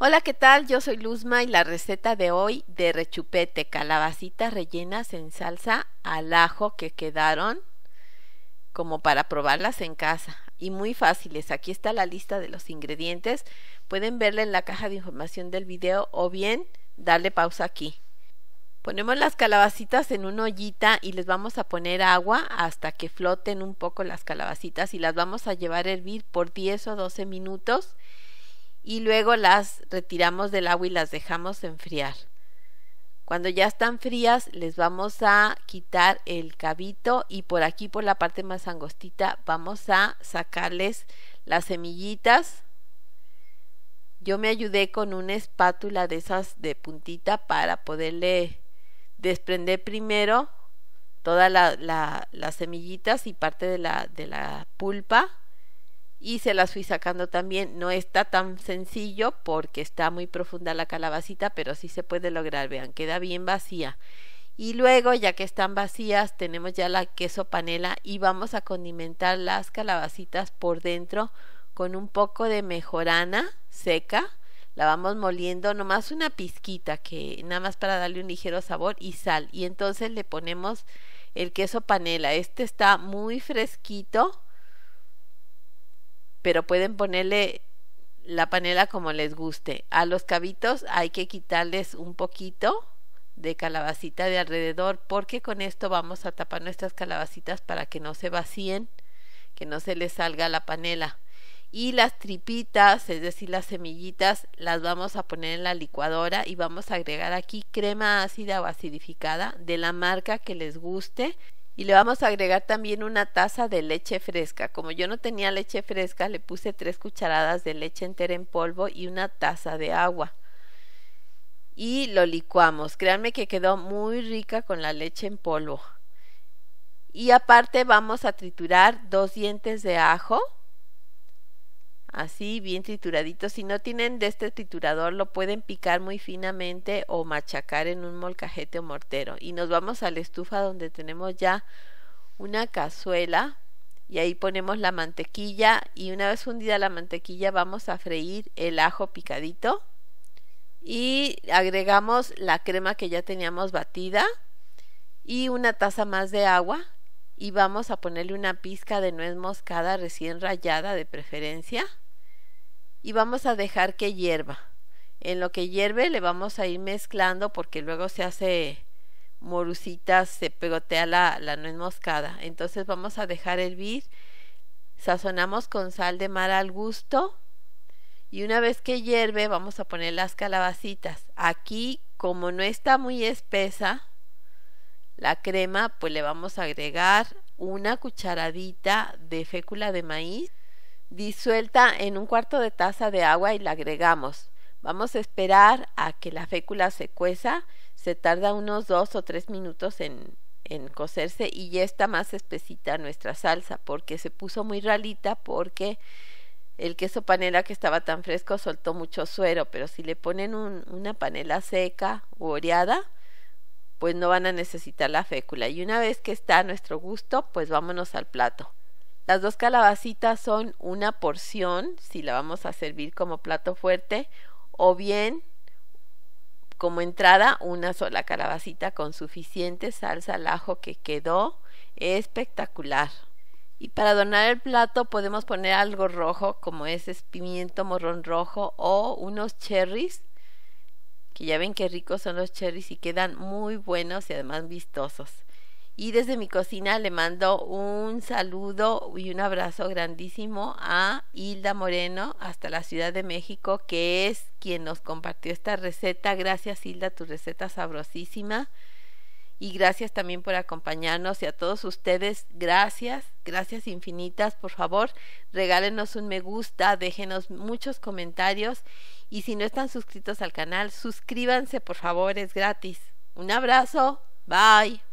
Hola, ¿qué tal? Yo soy Luzma y la receta de hoy de rechupete, calabacitas rellenas en salsa al ajo que quedaron como para probarlas en casa y muy fáciles. Aquí está la lista de los ingredientes. Pueden verla en la caja de información del video o bien darle pausa aquí. Ponemos las calabacitas en una ollita y les vamos a poner agua hasta que floten un poco las calabacitas y las vamos a llevar a hervir por 10 o 12 minutos y luego las retiramos del agua y las dejamos enfriar. Cuando ya están frías les vamos a quitar el cabito y por aquí por la parte más angostita vamos a sacarles las semillitas. Yo me ayudé con una espátula de esas de puntita para poderle desprender primero todas las semillitas y parte de la, de la pulpa y se las fui sacando también. No está tan sencillo porque está muy profunda la calabacita, pero sí se puede lograr. Vean, queda bien vacía. Y luego, ya que están vacías, tenemos ya la queso panela y vamos a condimentar las calabacitas por dentro con un poco de mejorana seca. La vamos moliendo nomás una pizquita, que nada más para darle un ligero sabor y sal. Y entonces le ponemos el queso panela. Este está muy fresquito pero pueden ponerle la panela como les guste. A los cabitos hay que quitarles un poquito de calabacita de alrededor porque con esto vamos a tapar nuestras calabacitas para que no se vacíen, que no se les salga la panela. Y las tripitas, es decir, las semillitas, las vamos a poner en la licuadora y vamos a agregar aquí crema ácida o acidificada de la marca que les guste y le vamos a agregar también una taza de leche fresca. Como yo no tenía leche fresca, le puse tres cucharadas de leche entera en polvo y una taza de agua. Y lo licuamos. Créanme que quedó muy rica con la leche en polvo. Y aparte vamos a triturar dos dientes de ajo así bien trituradito, Si no tienen de este triturador, lo pueden picar muy finamente o machacar en un molcajete o mortero. Y nos vamos a la estufa donde tenemos ya una cazuela y ahí ponemos la mantequilla y una vez fundida la mantequilla vamos a freír el ajo picadito y agregamos la crema que ya teníamos batida y una taza más de agua y vamos a ponerle una pizca de nuez moscada recién rallada de preferencia y vamos a dejar que hierva. En lo que hierve le vamos a ir mezclando porque luego se hace morusitas, se pegotea la, la nuez moscada. Entonces vamos a dejar hervir, sazonamos con sal de mar al gusto y una vez que hierve vamos a poner las calabacitas. Aquí como no está muy espesa, la crema pues le vamos a agregar una cucharadita de fécula de maíz disuelta en un cuarto de taza de agua y la agregamos. Vamos a esperar a que la fécula se cueza. Se tarda unos dos o tres minutos en, en cocerse y ya está más espesita nuestra salsa porque se puso muy ralita porque el queso panela que estaba tan fresco soltó mucho suero, pero si le ponen una panela seca u oreada, pues no van a necesitar la fécula. Y una vez que está a nuestro gusto, pues vámonos al plato. Las dos calabacitas son una porción, si la vamos a servir como plato fuerte, o bien como entrada una sola calabacita con suficiente salsa al ajo que quedó espectacular. Y para adornar el plato podemos poner algo rojo como ese pimiento morrón rojo o unos cherries que ya ven qué ricos son los cherries y quedan muy buenos y además vistosos. Y desde mi cocina le mando un saludo y un abrazo grandísimo a Hilda Moreno hasta la Ciudad de México, que es quien nos compartió esta receta. Gracias Hilda, tu receta sabrosísima y gracias también por acompañarnos y a todos ustedes, gracias, gracias infinitas, por favor, regálenos un me gusta, déjenos muchos comentarios y si no están suscritos al canal, suscríbanse, por favor, es gratis. Un abrazo, bye.